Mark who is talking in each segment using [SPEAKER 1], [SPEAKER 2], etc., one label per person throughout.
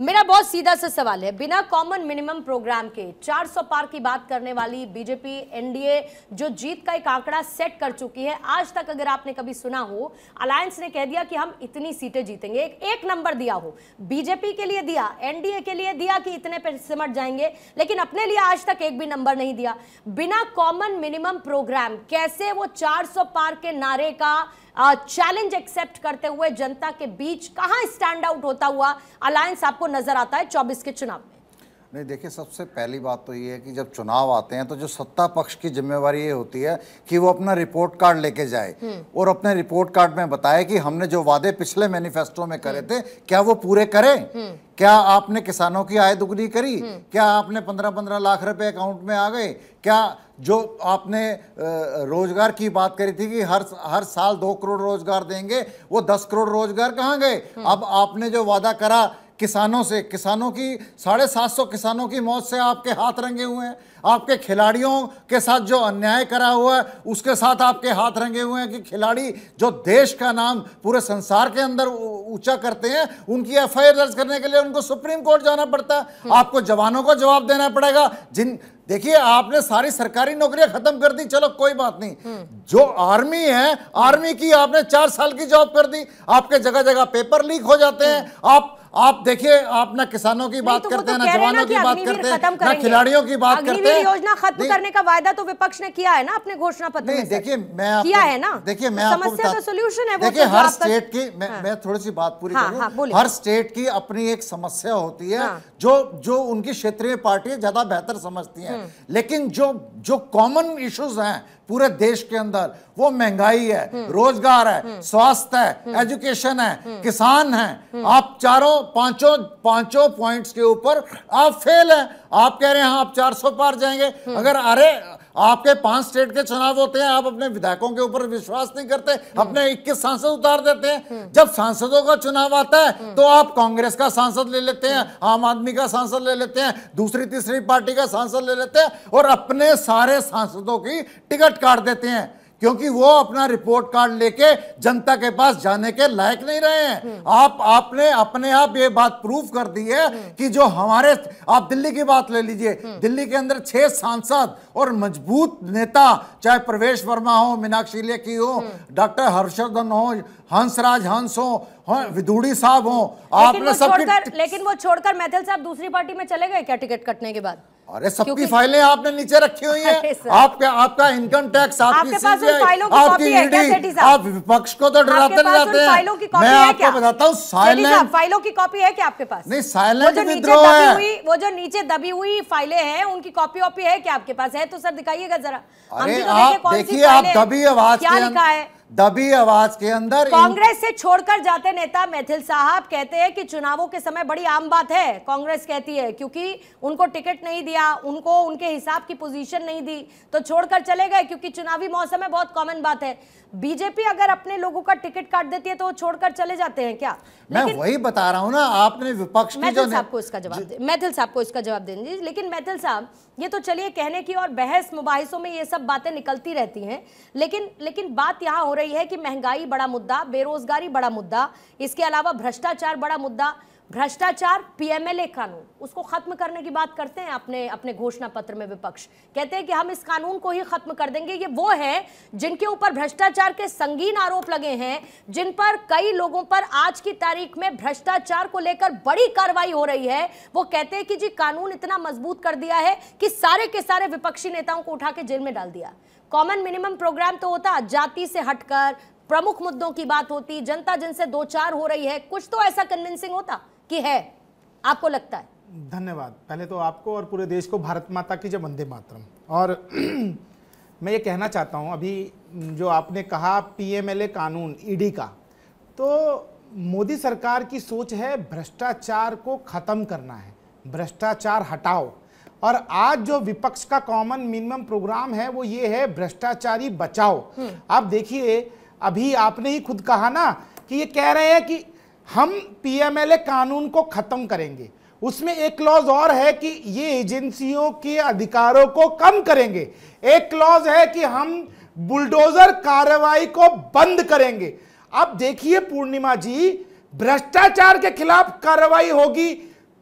[SPEAKER 1] मेरा बहुत सीधा सा सवाल है बिना कॉमन मिनिमम प्रोग्राम के 400 पार की बात करने वाली बीजेपी एनडीए जो जीत का एक आंकड़ा सेट कर चुकी है आज तक अगर आपने कभी सुना हो अलायंस ने कह दिया कि हम इतनी सीटें जीतेंगे एक एक नंबर दिया हो बीजेपी के लिए दिया एनडीए के लिए दिया कि इतने पर सिमट जाएंगे लेकिन अपने लिए आज तक एक भी नंबर नहीं दिया बिना कॉमन मिनिमम प्रोग्राम कैसे वो चार पार के नारे का चैलेंज एक्सेप्ट करते हुए जनता के बीच कहां स्टैंड आउट होता हुआ अलायंस आपको नजर आता है चौबीस के चुनाव में
[SPEAKER 2] नहीं देखिए सबसे पहली बात तो ये है कि जब चुनाव आते हैं तो जो सत्ता पक्ष की जिम्मेवारी ये होती है कि वो अपना रिपोर्ट कार्ड लेके जाए हम्म। और अपने रिपोर्ट कार्ड में बताए कि हमने जो वादे पिछले मैनिफेस्टो में करे हम्म। थे क्या वो पूरे करें हम्म। क्या आपने किसानों की आय दुगनी करी क्या आपने पंद्रह पंद्रह लाख रुपए अकाउंट में आ गए क्या जो आपने रोजगार की बात करी थी कि हर हर साल दो करोड़ रोजगार देंगे वो दस करोड़ रोजगार कहाँ गए हम्म। अब आपने जो वादा करा किसानों से किसानों की साढ़े सात सौ किसानों की मौत से आपके हाथ रंगे हुए हैं आपके खिलाड़ियों के साथ जो अन्याय करा हुआ है उसके साथ आपके हाथ रंगे हुए हैं कि खिलाड़ी जो देश का नाम पूरे संसार के अंदर ऊंचा करते हैं उनकी एफ दर्ज करने के लिए उनको सुप्रीम कोर्ट जाना पड़ता है हम्म। आपको जवानों को जवाब देना पड़ेगा जिन देखिए आपने सारी सरकारी नौकरियां खत्म कर दी चलो कोई बात नहीं हम्म। जो आर्मी है आर्मी की आपने चार साल की जॉब कर दी आपके जगह जगह पेपर लीक हो जाते हैं हम्म। आप आप देखिए आप ना किसानों की बात तो करते तो हैं ना जवानों की बात करते हैं ना खिलाड़ियों की बात करते हैं योजना खत्म करने
[SPEAKER 1] का वायदा तो विपक्ष ने किया है ना अपने घोषणा पत्र में देखिए मैं किया है ना देखिए तो मैं समस्या का सोल्यूशन है देखिए हर स्टेट की हाँ।
[SPEAKER 2] मैं थोड़ी सी बात पूरी हाँ, हाँ, हर स्टेट की अपनी एक समस्या होती है जो जो उनकी क्षेत्रीय पार्टी ज्यादा बेहतर समझती है हम्म। लेकिन जो जो कॉमन इश्यूज हैं पूरे देश के अंदर वो महंगाई है हम्म। रोजगार है हम्म। स्वास्थ्य है हम्म। एजुकेशन है किसान है आप चारों पांचों पांचों पॉइंट्स के ऊपर आप फेल हैं आप कह रहे हैं हाँ, आप 400 पार जाएंगे अगर अरे आपके पांच स्टेट के चुनाव होते हैं आप अपने विधायकों के ऊपर विश्वास नहीं करते अपने इक्कीस सांसद उतार देते हैं हम्म। जब सांसदों का चुनाव आता है हम्म। तो आप कांग्रेस का सांसद ले लेते हैं हम्म। आम आदमी का सांसद ले लेते हैं दूसरी तीसरी पार्टी का सांसद ले लेते हैं और अपने सारे सांसदों की टिकट काट देते हैं क्योंकि वो अपना रिपोर्ट कार्ड लेके जनता के पास जाने के लायक नहीं रहे हैं हम्म। आप आपने अपने आप ये बात प्रूफ कर दी है हम्म। कि जो हमारे आप दिल्ली की बात ले लीजिए हम्म। दिल्ली के अंदर छह सांसद और मजबूत नेता चाहे प्रवेश वर्मा हो मीनाक्षी लेखी हो डॉक्टर हर्षवर्धन हो हंसराज हंस हो हाँ, विदुड़ी साहब हो आपने सब
[SPEAKER 1] लेकिन वो छोड़कर मैथिल साहब दूसरी पार्टी में चले गए क्या टिकट कटने के बाद
[SPEAKER 2] अरे सबकी फाइलें आपने नीचे रखी हुई हैं आपके आपका इनकम टैक्स आपकी सीबीआई आपकी ईडी e आप विपक्ष को तो डराते जाते हैं मैं आपको बताता हूँ साइलेंट
[SPEAKER 1] फाइलों की कॉपी है क्या आपके पास नहीं साइलेंट विद्रोह है वो जो नीचे दबी हुई फाइलें हैं उनकी कॉपी ऑपी है क्या आपके पास है तो सर दिखाइएगा जरा
[SPEAKER 2] अरे तो आप देखिए आप दबी आवाज क्या लिखा है दबी आवाज के अंदर कांग्रेस
[SPEAKER 1] से छोड़कर जाते नेता मैथिल साहब कहते हैं कि चुनावों के समय बड़ी आम बात है कांग्रेस कहती है क्योंकि उनको टिकट नहीं दिया उनको उनके हिसाब की पोजीशन नहीं दी तो छोड़कर चले गए क्योंकि चुनावी मौसम में बहुत कॉमन बात है बीजेपी अगर अपने लोगों का टिकट काट देती है तो वो छोड़कर चले जाते हैं क्या
[SPEAKER 2] मैं वही बता रहा हूँ ना आपने विपक्ष साहब को इसका जवाब
[SPEAKER 1] मैथिल साहब को इसका जवाब देने लेकिन मैथिल साहब ये तो चलिए कहने की और बहस मुबाहिसों में ये सब बातें निकलती रहती है लेकिन लेकिन बात यहाँ हो रही रही है कि महंगाई बड़ा मुद्दा बेरोजगारी बड़ा मुद्दा इसके अलावा भ्रष्टाचार बड़ा मुद्दा भ्रष्टाचार पीएमएलए कानून उसको खत्म करने की बात करते हैं अपने अपने घोषणा पत्र में विपक्ष कहते हैं कि हम इस कानून को ही खत्म कर देंगे ये वो है जिनके ऊपर भ्रष्टाचार के संगीन आरोप लगे हैं जिन पर कई लोगों पर आज की तारीख में भ्रष्टाचार को लेकर बड़ी कार्रवाई हो रही है वो कहते हैं कि जी कानून इतना मजबूत कर दिया है कि सारे के सारे विपक्षी नेताओं को उठा के जेल में डाल दिया कॉमन मिनिमम प्रोग्राम तो होता जाति से हटकर प्रमुख मुद्दों की बात होती जनता जिनसे दो चार हो रही है कुछ तो ऐसा कन्विंसिंग होता कि है आपको लगता
[SPEAKER 3] है धन्यवाद पहले तो आपको और पूरे देश को भारत माता की जय वंदे मातरम और मैं ये कहना चाहता हूँ अभी जो आपने कहा पीएमएलए कानून ईडी e का तो मोदी सरकार की सोच है भ्रष्टाचार को ख़त्म करना है भ्रष्टाचार हटाओ और आज जो विपक्ष का कॉमन मिनिमम प्रोग्राम है वो ये है भ्रष्टाचारी बचाओ हम्म। आप देखिए अभी आपने ही खुद कहा ना कि ये कह रहे हैं कि हम पीएमएलए कानून को खत्म करेंगे उसमें एक क्लॉज और है कि ये एजेंसियों के अधिकारों को कम करेंगे एक क्लॉज है कि हम बुलडोजर कार्रवाई को बंद करेंगे आप देखिए पूर्णिमा जी भ्रष्टाचार के खिलाफ कार्रवाई होगी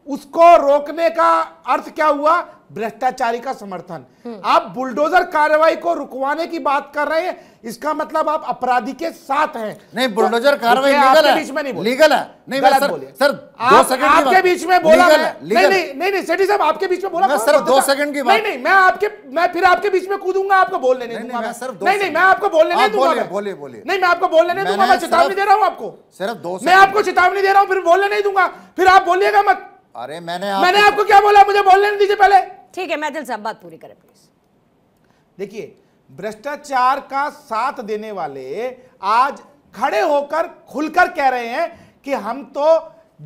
[SPEAKER 3] उसको रोकने का अर्थ क्या हुआ भ्रष्टाचारी का समर्थन हम्म। आप बुलडोजर कार्रवाई को रुकवाने की बात कर रहे हैं इसका मतलब आप अपराधी के साथ हैं नहीं बुलडोजर तो कार्रवाई लीगल है बीच में नहीं लीगल
[SPEAKER 2] है नहीं सर सर सेकंड आपके बीच में बोला नहीं नहीं
[SPEAKER 3] नहीं नहीं सेठी साहब आपके बीच में बोला सर दो सेकंड की बात नहीं मैं आपके मैं फिर आपके बीच में कूदूंगा आपको बोलने नहीं दूंगा नहीं नहीं मैं आपको बोलने नहीं दूंगा बोले बोलिए नहीं मैं आपको बोलने नहीं दूंगा मैं चेतावनी दे रहा हूँ आपको सिर्फ दो मैं आपको चेतावनी दे रहा हूँ फिर बोलने नहीं दूंगा फिर आप बोलिएगा मैं
[SPEAKER 1] अरे मैंने आप मैंने आपको क्या बोला मुझे बोलने नहीं दीजिए पहले ठीक है मैथिल साहब बात पूरी करें प्लीज
[SPEAKER 3] देखिए भ्रष्टाचार का साथ देने वाले आज खड़े होकर खुलकर कह रहे हैं कि हम तो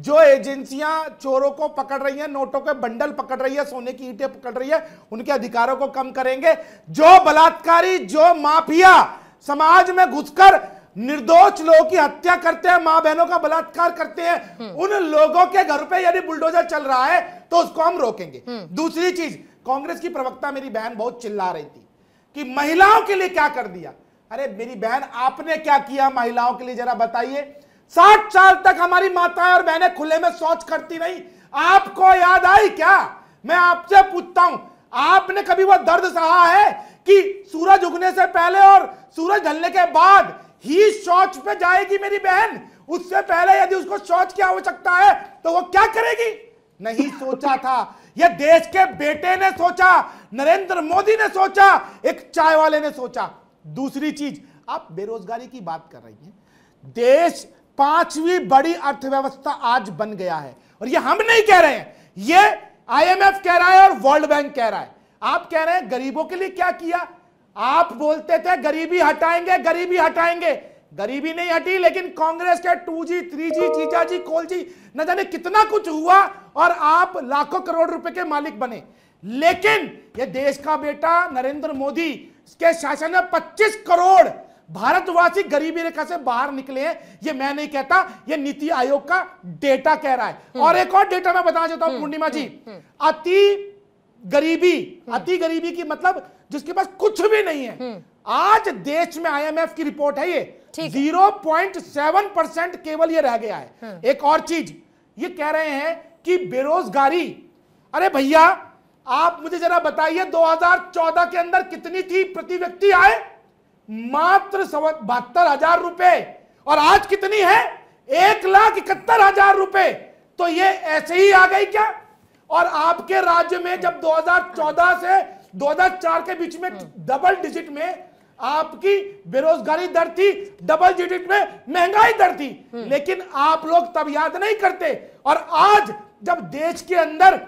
[SPEAKER 3] जो एजेंसियां चोरों को पकड़ रही हैं नोटों के बंडल पकड़ रही है सोने की ईंटें पकड़ रही है उनके अधिकारों को कम करेंगे जो बलात्कारी जो माफिया समाज में घुसकर निर्दोष लोगों की हत्या करते हैं मां बहनों का बलात्कार करते हैं हम्म। उन लोगों के घर पे यदि बुलडोजर चल रहा है तो उसको हम रोकेंगे हम्म। दूसरी चीज कांग्रेस की प्रवक्ता मेरी बहन बहुत चिल्ला रही थी कि महिलाओं के लिए क्या कर दिया अरे मेरी बहन आपने क्या किया महिलाओं के लिए जरा बताइए साठ साल तक हमारी माताएं और बहनें खुले में शौच करती नहीं आपको याद आई क्या मैं आपसे पूछता हूं आपने कभी वह दर्द सहा है कि सूरज उगने से पहले और सूरज ढलने के बाद ही शौच पे जाएगी मेरी बहन उससे पहले यदि उसको शौच की आवश्यकता है तो वो क्या करेगी नहीं सोचा था यह देश के बेटे ने सोचा नरेंद्र मोदी ने सोचा एक चाय वाले ने सोचा दूसरी चीज आप बेरोजगारी की बात कर रही हैं देश पांचवी बड़ी अर्थव्यवस्था आज बन गया है और ये हम नहीं कह रहे हैं ये आईएमएफ कह रहा है और वर्ल्ड बैंक कह रहा है आप कह रहे हैं गरीबों के लिए क्या किया आप बोलते थे गरीबी हटाएंगे गरीबी हटाएंगे गरीबी नहीं हटी लेकिन कांग्रेस के टू जी थ्री जी चीचा जी कोल जी न जाने कितना कुछ हुआ और आप लाखों करोड़ रुपए के मालिक बने लेकिन ये देश का बेटा नरेंद्र मोदी के शासन में 25 करोड़ भारतवासी गरीबी रेखा से बाहर निकले हैं ये मैं नहीं कहता ये नीति आयोग का डेटा कह रहा है हम्म। और एक और डेटा मैं बताना चाहता हूं हम्म। पूर्णिमा जी हम्म। अति गरीबी अति गरीबी की मतलब जिसके पास कुछ भी नहीं है हम्म। आज देश में आईएमएफ की रिपोर्ट है ये जीरो पॉइंट सेवन परसेंट केवल ये रह गया है हाँ। एक और चीज ये कह रहे हैं कि बेरोजगारी अरे भैया आप मुझे जरा बताइए 2014 के अंदर कितनी थी प्रति व्यक्ति आए मात्र बहत्तर हजार रुपए और आज कितनी है एक लाख इकहत्तर हजार रुपए तो ये ऐसे ही आ गई क्या और आपके राज्य में जब 2014 से 2004 के बीच में डबल डिजिट में आपकी बेरोजगारी दर थी डबल डिजिट में महंगाई दर थी लेकिन आप लोग तब याद नहीं करते और आज जब देश के अंदर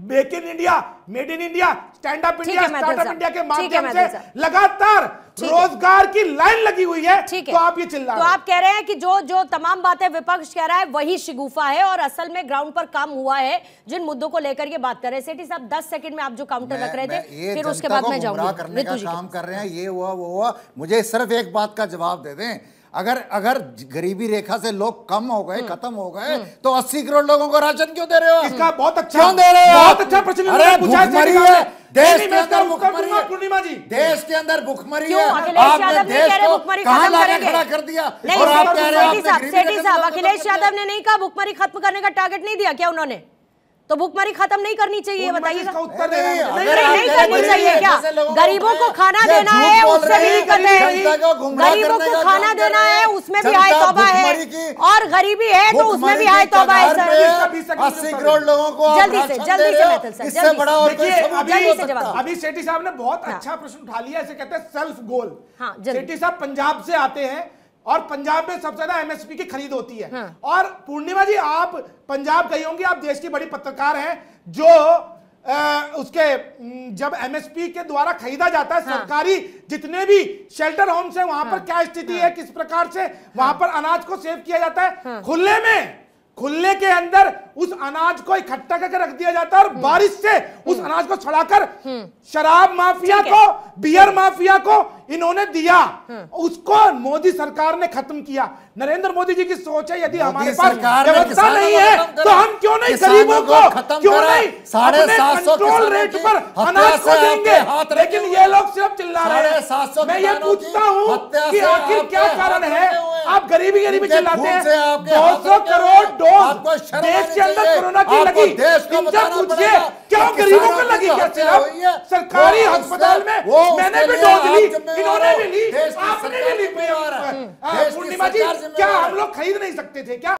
[SPEAKER 3] make in India made in India stand up India startup India के माध्यम से
[SPEAKER 1] लगातार रोजगार की लाइन लगी हुई है ठीक है तो आप ये चिल्ला तो आप कह रहे हैं कि जो जो तमाम बातें विपक्ष कह रहा है वही शिगुफा है और असल में ग्राउंड पर काम हुआ है जिन मुद्दों को लेकर ये बात कर रहे सेठी साहब दस सेकंड में आप जो काउंटर रख रहे थे फिर उसके बाद मैं जाऊंगा काम कर रहे हैं
[SPEAKER 2] ये हुआ वो हुआ मुझे सिर्फ एक बात का जवाब दे दें अगर अगर गरीबी रेखा से लोग कम हो गए हम्म। खत्म हो गए हम्म। तो 80 करोड़ लोगों को राशन क्यों दे रहे हो
[SPEAKER 3] इसका बहुत अच्छा क्यों दे रहे हो बहुत अच्छा प्रश्न अरे है देश के अंदर भूखमरी है
[SPEAKER 1] पूर्णिमा जी देश के अंदर भूखमरी है आपने देश को कहां लाके खड़ा कर दिया और आप कह रहे हो सेठी साहब अखिलेश यादव ने नहीं कहा भूखमरी खत्म करने का टारगेट नहीं दिया क्या उन्होंने तो भुखमरी खत्म नहीं करनी चाहिए बताइए नहीं करनी चाहिए क्या गरीबों को खाना देना है उससे भी गरीबों को खाना देना है उसमें भी आय तोबा है और गरीबी है तो उसमें भी आय तोबा है सर अस्सी करोड़ लोगों को जल्दी से जल्दी से इससे बड़ा और जल्दी से जवाब अभी सेठी साहब ने बहुत हाँ।
[SPEAKER 3] अच्छा प्रश्न उठा लिया इसे कहते हैं सेल्फ गोल हाँ, सेठी साहब पंजाब से आते हैं और पंजाब में सबसे ज्यादा एमएसपी की खरीद होती है हाँ। और पूर्णिमा जी आप पंजाब गई होंगी आप देश की बड़ी पत्रकार हैं जो आ, उसके जब एमएसपी के द्वारा खरीदा जाता है हाँ। सरकारी जितने भी शेल्टर होम्स हैं वहां हाँ। पर क्या स्थिति हाँ। है किस प्रकार से हाँ। वहां पर अनाज को सेव किया जाता है हाँ। खुले में खुलने के अंदर उस अनाज को इकट्ठा करके रख दिया जाता है और हम्म। बारिश से उस हम्म। अनाज को छड़ाकर हम्म। शराब माफिया को बियर माफिया को इन्होंने दिया उसको मोदी सरकार ने खत्म किया नरेंद्र मोदी जी की सोच है यदि हमारे पास व्यवस्था नहीं है तो हम क्यों नहीं गरीबों को क्यों नहीं साढ़े कंट्रोल रेट पर अनाज को देंगे लेकिन ये लोग सिर्फ चिल्ला रहे हैं मैं ये पूछता हूँ कि आखिर क्या कारण है आप गरीबी गरीबी चलाते हैं दो सौ करोड़ डोज देश के अंदर कोरोना की लगी पूछिए क्या गरीबों को लगी क्या सिर्फ सरकारी अस्पताल में मैंने भी डोज ली इन्होंने भी ली आपने भी ली हाँ, पूर्णिमा जी क्या हम लोग खरीद नहीं सकते थे क्या